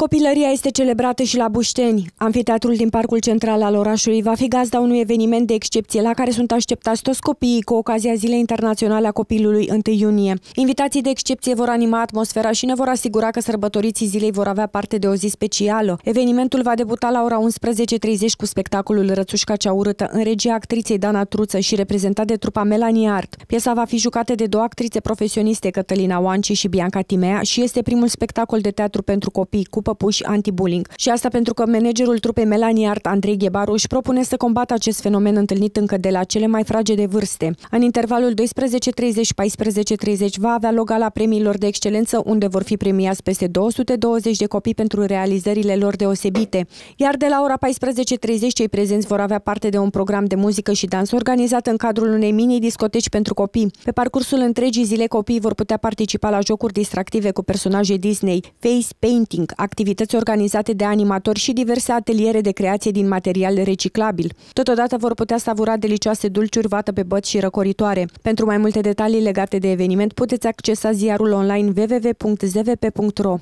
Copilăria este celebrată și la Bușteni. Amfiteatrul din Parcul Central al orașului va fi gazda unui eveniment de excepție la care sunt așteptați toți copiii cu ocazia Zilei Internaționale a Copilului 1 iunie. Invitații de excepție vor anima atmosfera și ne vor asigura că sărbătoriții zilei vor avea parte de o zi specială. Evenimentul va debuta la ora 11.30 cu spectacolul Rățușca cea urâtă în regia actriței Dana Truță și reprezentat de trupa Melanie Art. Piesa va fi jucată de două actrițe profesioniste, Cătălina Oanci și Bianca Timea, și este primul spectacol de teatru pentru copii cu păpuși anti-bullying. Și asta pentru că managerul trupei Melanie Art, Andrei Ghebaru, își propune să combată acest fenomen întâlnit încă de la cele mai fragede vârste. În intervalul 12-30-14-30 va avea loc la premiilor de excelență, unde vor fi premiați peste 220 de copii pentru realizările lor deosebite. Iar de la ora 14.30 cei prezenți vor avea parte de un program de muzică și dans organizat în cadrul unei mini-discoteci pentru copii. Pe parcursul întregii zile copiii vor putea participa la jocuri distractive cu personaje Disney, face painting, activ activități organizate de animatori și diverse ateliere de creație din material reciclabil. Totodată vor putea savura delicioase dulciuri, vată pe băți și răcoritoare. Pentru mai multe detalii legate de eveniment, puteți accesa ziarul online www.zvp.ro.